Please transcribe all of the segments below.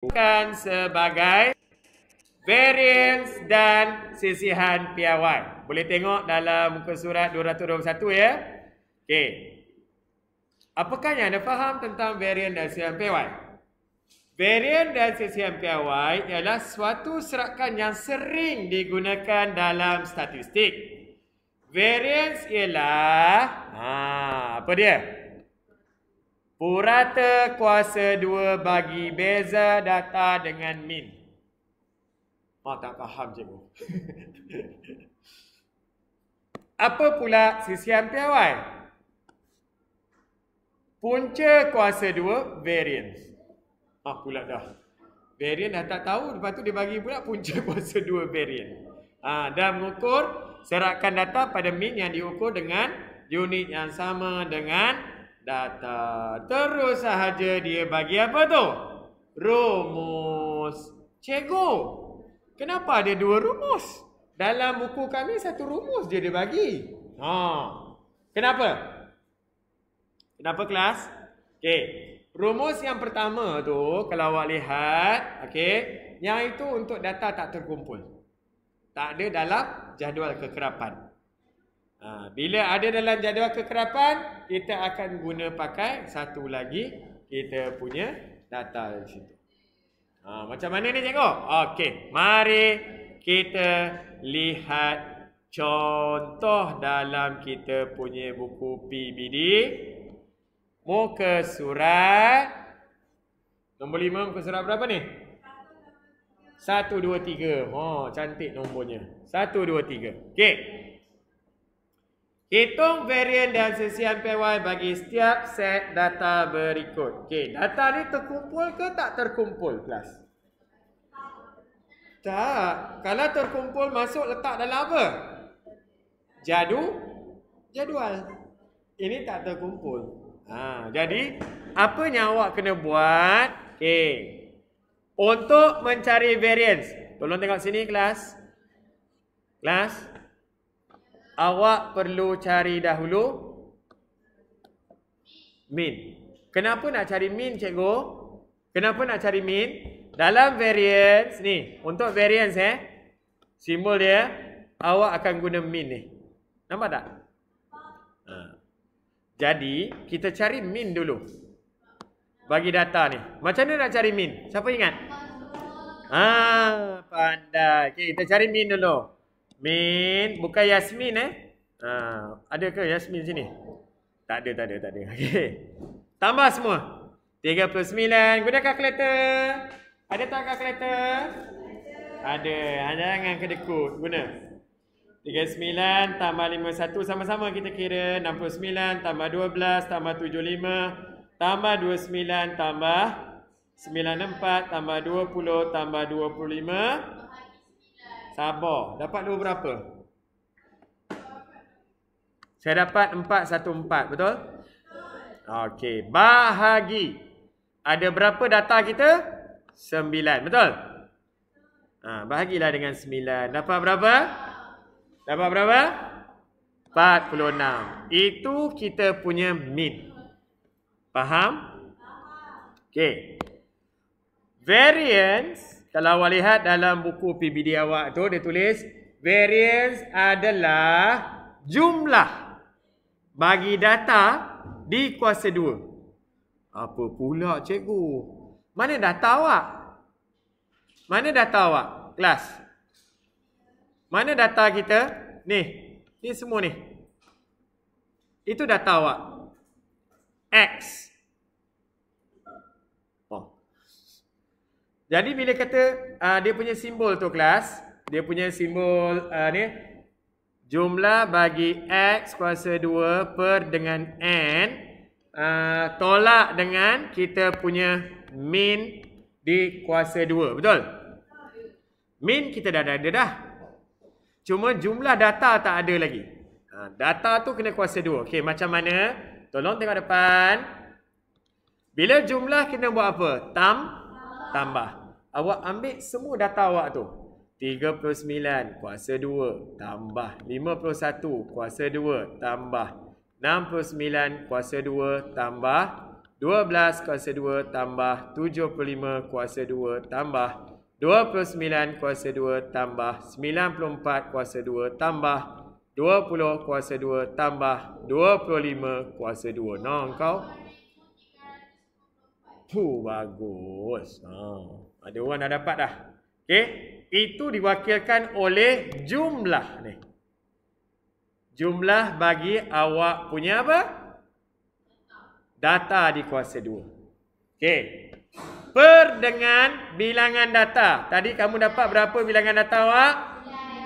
bukan sebagai variance dan sisihan piawai. Boleh tengok dalam muka surat 221 ya. Okay. Apakah yang anda faham tentang variance dan sisihan PY? Variant dan sisihan PY ialah suatu serakan yang sering digunakan dalam statistik. Variance ialah... Ha, apa dia? Purata kuasa dua bagi beza data dengan min. Mak tak faham cikgu. Apa pula sisian piawai? Punca kuasa dua, variance. Mak pula dah. Variance dah tak tahu. Lepas tu dia bagi pula punca kuasa dua, variance. Ha, dan mengukur serakan data pada min yang diukur dengan unit yang sama dengan data terus sahaja dia bagi apa tu? Rumus. Cikgu, kenapa ada dua rumus? Dalam buku kami satu rumus je dia bagi. Ha. Kenapa? Kenapa kelas? Okey. Rumus yang pertama tu kalau awak lihat, okey, yang itu untuk data tak terkumpul. Tak ada dalam jadual kekerapan. Ha, bila ada dalam jadual kekerapan, kita akan guna pakai satu lagi kita punya data di situ. Ha, macam mana ni cikgu? Okey, mari kita lihat contoh dalam kita punya buku PBD. Muka surat nombor lima muka surat berapa ni? Satu dua tiga. Oh cantik nombornya. Satu dua tiga. Okey. Hitung varian dan sisian PY bagi setiap set data berikut. Okey, data ni terkumpul ke tak terkumpul kelas? Tak. Kalau terkumpul masuk letak dalam apa? Jadu, jadual. Ini tak terkumpul. Ha, jadi apa yang awak kena buat? Okey. Untuk mencari variance. Tolong tengok sini kelas. Kelas awak perlu cari dahulu min. Kenapa nak cari min, cikgu? Kenapa nak cari min? Dalam variance ni, untuk variance eh, simbol dia, awak akan guna min ni. Nampak tak? Ha. Jadi, kita cari min dulu. Bagi data ni. Macam mana nak cari min? Siapa ingat? Ah, ha, pandai. Okay, kita cari min dulu. Min, bukan Yasmin eh? Ha, ada ke Yasmin sini? Tak ada, tak ada, tak ada. Okey. Tambah semua. 39. Gunakan kalkulator. Ada tak kalkulator? Ada. Ada. Ah, jangan kedekut. Guna. 39 tambah 51 sama-sama kita kira. 69 tambah 12 tambah 75 tambah 29 tambah 94 tambah 20 tambah 25 Sabar. Dapat dua berapa? Saya dapat empat satu empat. Betul? Okey. Bahagi. Ada berapa data kita? Sembilan. Betul? Ha, bahagilah dengan sembilan. Dapat berapa? Dapat berapa? Empat puluh enam. Itu kita punya min. Faham? Okey. Variance. Kalau awak lihat dalam buku PBD awak tu dia tulis variance adalah jumlah bagi data di kuasa 2. Apa pula cikgu? Mana data awak? Mana data awak? Kelas. Mana data kita? Ni. Ni semua ni. Itu data awak. X. X. Jadi bila kata uh, dia punya simbol tu kelas, dia punya simbol uh, ni jumlah bagi x kuasa 2 per dengan n uh, tolak dengan kita punya min di kuasa 2, betul? Min kita dah ada dah. Cuma jumlah data tak ada lagi. Uh, data tu kena kuasa 2. Okey, macam mana? Tolong tengok depan. Bila jumlah kena buat apa? Tam tambah. Awak ambil semua data awak tu. 39 kuasa 2 tambah 51 kuasa 2 tambah 69 kuasa 2 tambah 12 kuasa 2 tambah 75 kuasa 2 tambah 29 kuasa 2 tambah 94 kuasa 2 tambah 20 kuasa 2 tambah 25 kuasa 2. Nah, kau. Tu bagus. Ha. Ah. Ada orang dah dapat dah. Okey, itu diwakilkan oleh jumlah ni. Jumlah bagi awak punya apa? Data di kuasa 2. Okey. Per dengan bilangan data. Tadi kamu dapat berapa bilangan data awak?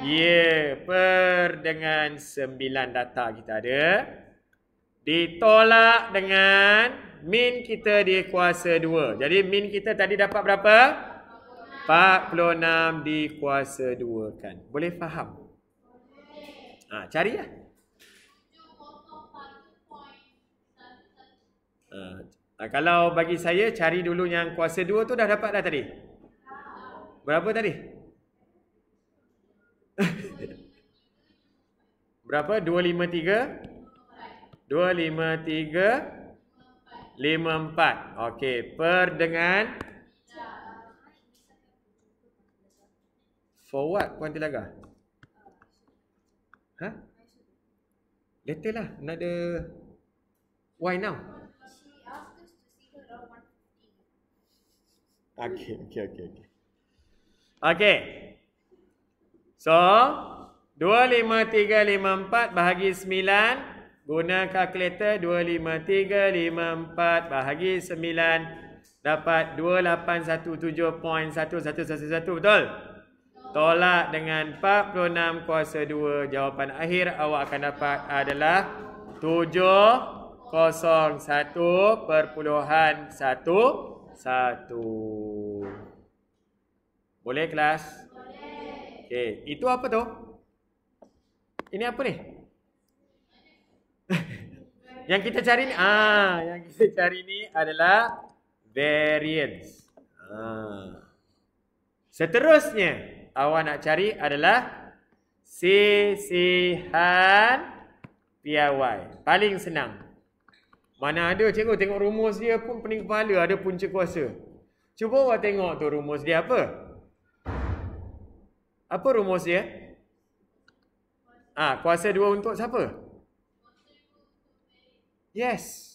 Ya, yeah, per dengan 9 data kita ada. Ditolak dengan min kita di kuasa 2. Jadi min kita tadi dapat berapa? 46 kuasa 2 kan. Boleh faham? Ha, cari lah. Ha, ha, kalau bagi saya cari dulu yang kuasa 2 tu dah dapat dah tadi? Berapa tadi? Berapa? 253? 253? Dua, lima, tiga. Lima, empat. Okey. Per dengan. For what, Puan Tilaga? Ha? Later lah. Another. Why now? Okay, okay, okay. Okay. okay. So, dua, lima, tiga, lima, empat bahagi sembilan. Guna kalkulator 25354 bahagi 9 dapat 2817.1111 betul? Tolak dengan 46 kuasa 2 jawapan akhir awak akan dapat adalah 701 701.11 Boleh kelas? Boleh. Okey, itu apa tu? Ini apa ni? yang kita cari ni ah yang kita cari ni adalah variance. Ah. Seterusnya awak nak cari adalah sisihan piawai. Paling senang. Mana ada cikgu tengok rumus dia pun pening kepala ada punca kuasa. Cuba awak tengok tu rumus dia apa? Apa rumus dia? Ah ha, kuasa 2 untuk siapa? Yes.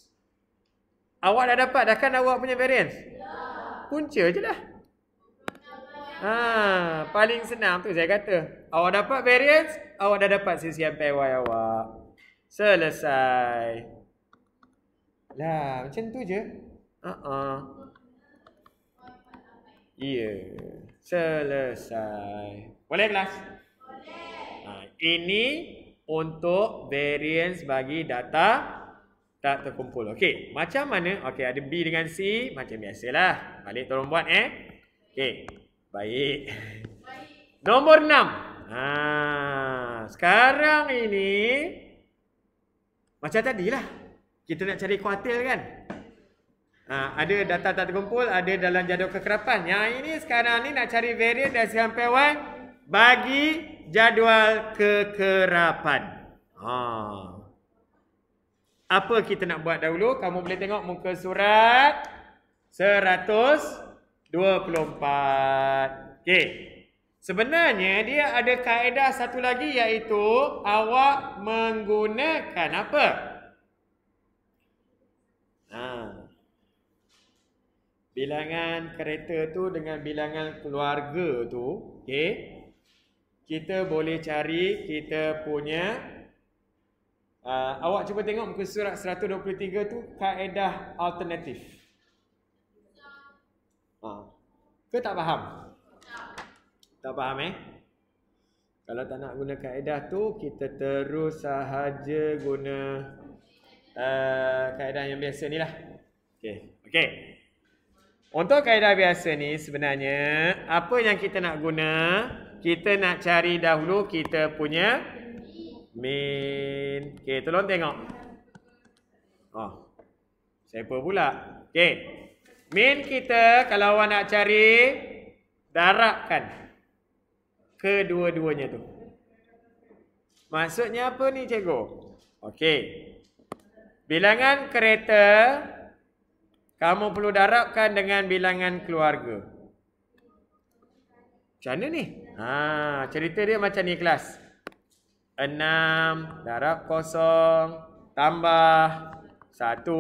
Awak dah dapat dah kan awak punya variance? Ya. Punca je lah. Ha, paling senang tu saya kata. Awak dapat variance, awak dah dapat sisi yang y awak. Selesai. Lah, macam tu je. Ha ah. Uh -uh. Ya. Yeah. Selesai. Boleh kelas? Boleh. Ha, ini untuk variance bagi data tak terkumpul. Okey, macam mana? Okey, ada B dengan C macam biasalah. Balik tolong buat eh. Okey. Baik. Baik. Nombor 6. Ha, sekarang ini macam tadilah. Kita nak cari kuartil kan? Ha, ada data tak terkumpul, ada dalam jadual kekerapan. Yang ini sekarang ni nak cari variant dan sampai 1 bagi jadual kekerapan. Ha apa kita nak buat dahulu? Kamu boleh tengok muka surat 124. Okey. Sebenarnya dia ada kaedah satu lagi iaitu awak menggunakan apa? Ha. Bilangan kereta tu dengan bilangan keluarga tu, okey. Kita boleh cari kita punya Uh, awak cuba tengok muka surat 123 tu kaedah alternatif. Ha. Ke tak faham? Tak faham eh? Kalau tak nak guna kaedah tu, kita terus sahaja guna uh, kaedah yang biasa ni lah. Okay. okay. Untuk kaedah biasa ni sebenarnya, apa yang kita nak guna? Kita nak cari dahulu kita punya... Min. Okey, tolong tengok. Oh. Siapa pula? Okey. Min kita kalau awak nak cari darabkan kedua-duanya tu. Maksudnya apa ni cikgu? Okey. Bilangan kereta kamu perlu darabkan dengan bilangan keluarga. Macam mana ni? Ha, cerita dia macam ni kelas enam darab kosong tambah satu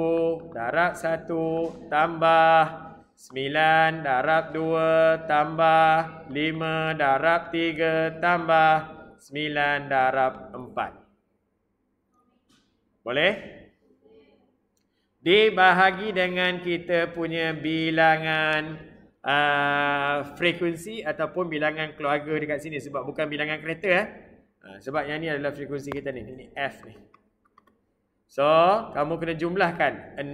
darab satu tambah sembilan darab dua tambah lima darab tiga tambah sembilan darab empat. Boleh? Dibahagi dengan kita punya bilangan uh, frekuensi ataupun bilangan keluarga dekat sini sebab bukan bilangan kereta. Eh? Ha, sebab yang ni adalah frekuensi kita ni. Ini F ni. So, kamu kena jumlahkan. 6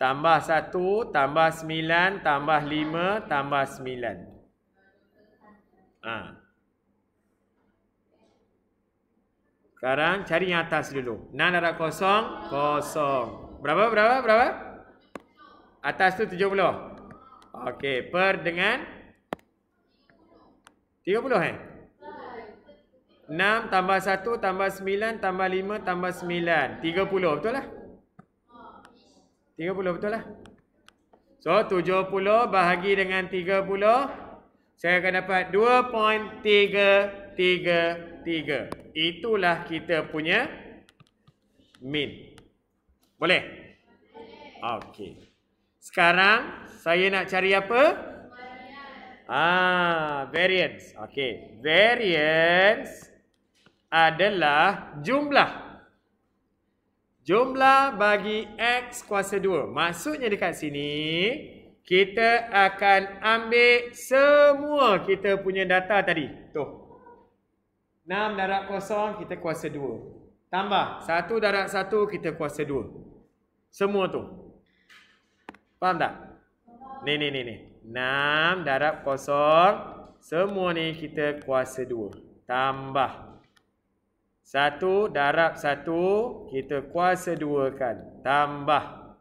tambah 1 tambah 9 tambah 5 tambah 9. Ha. Sekarang cari yang atas dulu. 6 darab kosong. Kosong. Berapa, berapa, berapa? Atas tu 70. Okey, per dengan? 30 eh? Enam tambah satu tambah sembilan tambah lima tambah sembilan tiga puluh betul lah? tiga puluh betul lah? So tujuh puluh bahagi dengan tiga puluh Saya akan dapat dua tiga tiga 2.333. Itulah kita punya min. Boleh? Okey. Sekarang saya nak cari apa? Variance. Ah, variance. Okey. Variance adalah jumlah. Jumlah bagi X kuasa 2. Maksudnya dekat sini, kita akan ambil semua kita punya data tadi. tu 6 darab kosong, kita kuasa 2. Tambah. 1 darab 1, kita kuasa 2. Semua tu. Faham tak? Ni, ni, ni. ni. 6 darab kosong, semua ni kita kuasa 2. Tambah. Satu darab satu, kita kuasa dua kan. Tambah.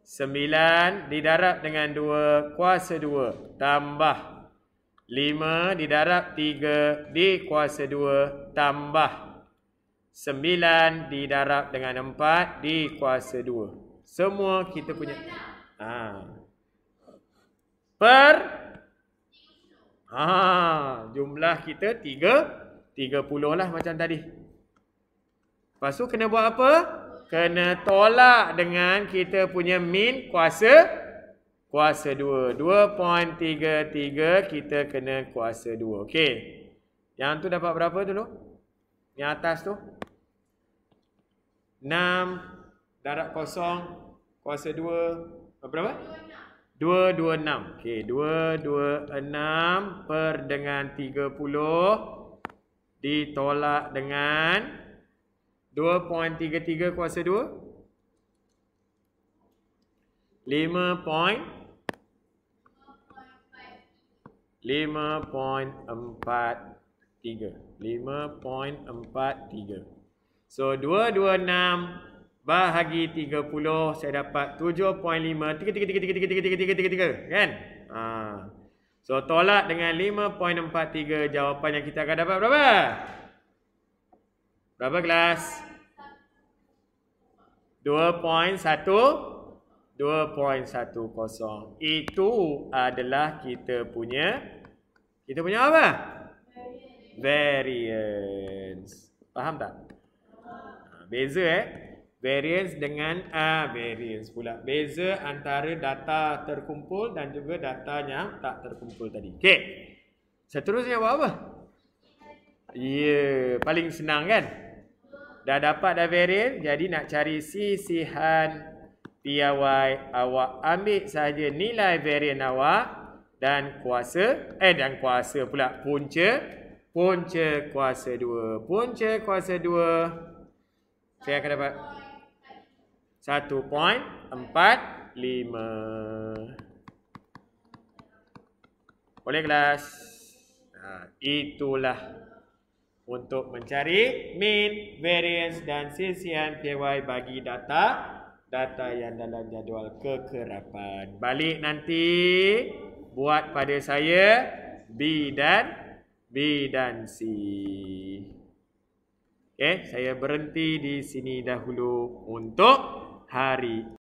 Sembilan didarab dengan dua, kuasa dua. Tambah. Lima didarab tiga, di kuasa dua. Tambah. Sembilan didarab dengan empat, di kuasa dua. Semua kita punya. Ha. Per. Ha. Jumlah kita tiga. Tiga puluh lah macam tadi. Lepas tu kena buat apa? Kena tolak dengan kita punya min kuasa kuasa 2. 2.33 kita kena kuasa 2. Okey. Yang tu dapat berapa dulu? Yang atas tu? 6 darab kosong kuasa 2. Berapa? 226. Okey, 226 per dengan 30 ditolak dengan 2.33 kuasa 2 5.5.43 so 226 bahagi 30 saya dapat 7.5 tiga tiga tiga tiga tiga tiga tiga kan ha. so tolak dengan 5.43 jawapan yang kita akan dapat berapa Berapa kelas? 2.1 2.10 Itu adalah kita punya Kita punya apa? Variance Faham tak? Ha, beza eh Variance dengan A uh, Variance pula Beza antara data terkumpul Dan juga data yang tak terkumpul tadi Okay Seterusnya buat apa? Ya yeah, Paling senang kan? Dah dapat dah viral. Jadi nak cari sisihan PIY awak ambil saja nilai varian awak dan kuasa eh dan kuasa pula punca punca kuasa 2 punca kuasa 2 saya akan dapat 1.45 boleh kelas ha, itulah untuk mencari mean, variance dan sisian PY bagi data data yang dalam jadual kekerapan. Balik nanti buat pada saya B dan B dan C. Okay, saya berhenti di sini dahulu untuk hari